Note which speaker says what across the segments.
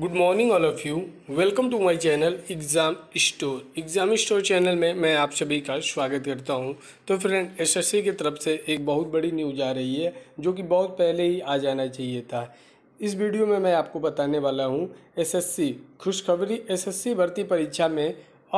Speaker 1: good morning all of you welcome to my channel exam store exam store channel में मैं आप सभी का स्वागत करता हूं तो फ्रेंड एसएससी की तरफ से एक बहुत बड़ी न्यूज़ आ रही है जो कि बहुत पहले ही आ जाना चाहिए था इस वीडियो में मैं आपको बताने वाला हूं एसएससी खुशखबरी सी भर्ती परीक्षा में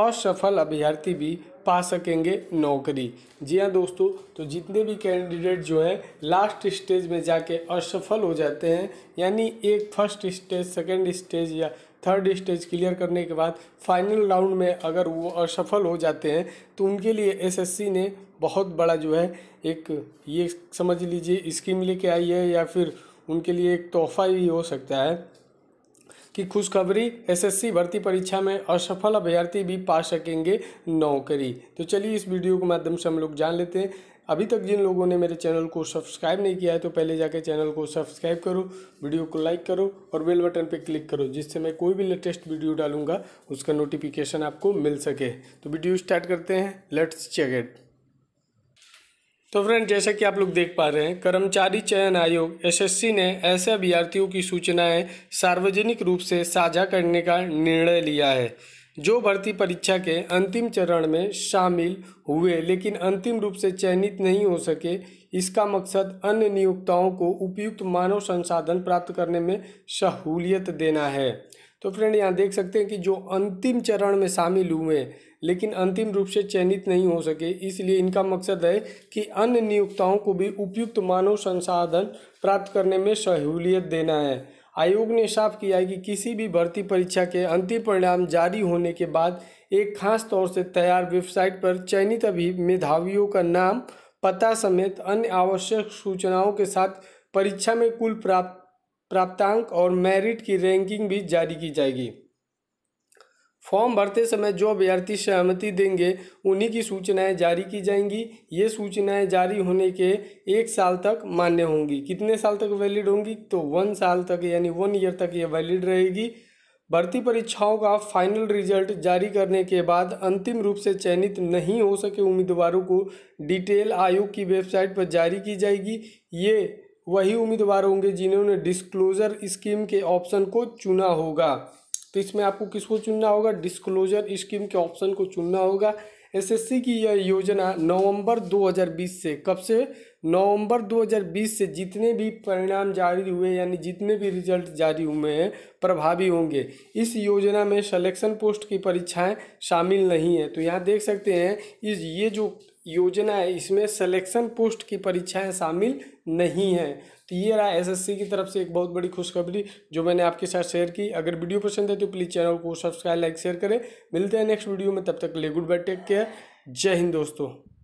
Speaker 1: असफल अभ्यर्थी भी पा सकेंगे नौकरी जी हाँ दोस्तों तो जितने भी कैंडिडेट जो हैं लास्ट स्टेज में जाके असफल हो जाते हैं यानी एक फर्स्ट स्टेज सेकेंड स्टेज या थर्ड स्टेज क्लियर करने के बाद फाइनल राउंड में अगर वो असफल हो जाते हैं तो उनके लिए एसएससी ने बहुत बड़ा जो है एक ये समझ लीजिए स्कीम लेके आई है या फिर उनके लिए एक तोहफा भी हो सकता है की खुशखबरी एसएससी भर्ती परीक्षा में असफल अभ्यर्थी भी पा सकेंगे नौकरी तो चलिए इस वीडियो के माध्यम से हम लोग जान लेते हैं अभी तक जिन लोगों ने मेरे चैनल को सब्सक्राइब नहीं किया है तो पहले जाके चैनल को सब्सक्राइब करो वीडियो को लाइक करो और बेल बटन पर क्लिक करो जिससे मैं कोई भी लेटेस्ट वीडियो डालूंगा उसका नोटिफिकेशन आपको मिल सके तो वीडियो स्टार्ट करते हैं लेट्स चेक इट तो फ्रेंड जैसा कि आप लोग देख पा रहे हैं कर्मचारी चयन आयोग एसएससी ने ऐसे अभ्यर्थियों की सूचनाएं सार्वजनिक रूप से साझा करने का निर्णय लिया है जो भर्ती परीक्षा के अंतिम चरण में शामिल हुए लेकिन अंतिम रूप से चयनित नहीं हो सके इसका मकसद अन्य नियोक्ताओं को उपयुक्त मानव संसाधन प्राप्त करने में सहूलियत देना है तो फ्रेंड यहाँ देख सकते हैं कि जो अंतिम चरण में शामिल हुए लेकिन अंतिम रूप से चयनित नहीं हो सके इसलिए इनका मकसद है कि अन्य नियोक्ताओं को भी उपयुक्त मानव संसाधन प्राप्त करने में सहूलियत देना है आयोग ने साफ किया है कि किसी भी भर्ती परीक्षा के अंतिम परिणाम जारी होने के बाद एक खास तौर से तैयार वेबसाइट पर चयनित अभी मेधावियों का नाम पता समेत अन्य आवश्यक सूचनाओं के साथ परीक्षा में कुल प्राप्त प्राप्तांक और मेरिट की रैंकिंग भी जारी की जाएगी फॉर्म भरते समय जो अभ्यर्थी सहमति देंगे उन्हीं की सूचनाएं जारी की जाएंगी ये सूचनाएं जारी होने के एक साल तक मान्य होंगी कितने साल तक वैलिड होंगी तो वन साल तक यानी वन ईयर तक ये वैलिड रहेगी भर्ती परीक्षाओं का फाइनल रिजल्ट जारी करने के बाद अंतिम रूप से चयनित नहीं हो सके उम्मीदवारों को डिटेल आयोग की वेबसाइट पर जारी की जाएगी ये वही उम्मीदवार होंगे जिन्होंने डिस्क्लोजर स्कीम के ऑप्शन को चुना होगा तो इसमें आपको किसको चुनना होगा डिस्क्लोजर स्कीम के ऑप्शन को चुनना होगा एसएससी की यह योजना नवंबर 2020 से कब से नवंबर 2020 से जितने भी परिणाम जारी हुए यानी जितने भी रिजल्ट जारी हुए हैं प्रभावी होंगे इस योजना में सिलेक्शन पोस्ट की परीक्षाएं शामिल नहीं है तो यहाँ देख सकते हैं इस ये जो योजना है इसमें सिलेक्शन पोस्ट की परीक्षाएं शामिल नहीं है तो ये रहा एसएससी की तरफ से एक बहुत बड़ी खुशखबरी जो मैंने आपके साथ शेयर की अगर वीडियो पसंद है तो प्लीज़ चैनल को सब्सक्राइब लाइक शेयर करें मिलते हैं नेक्स्ट वीडियो में तब तक ले गुड बाय टेक केयर जय हिंद दोस्तों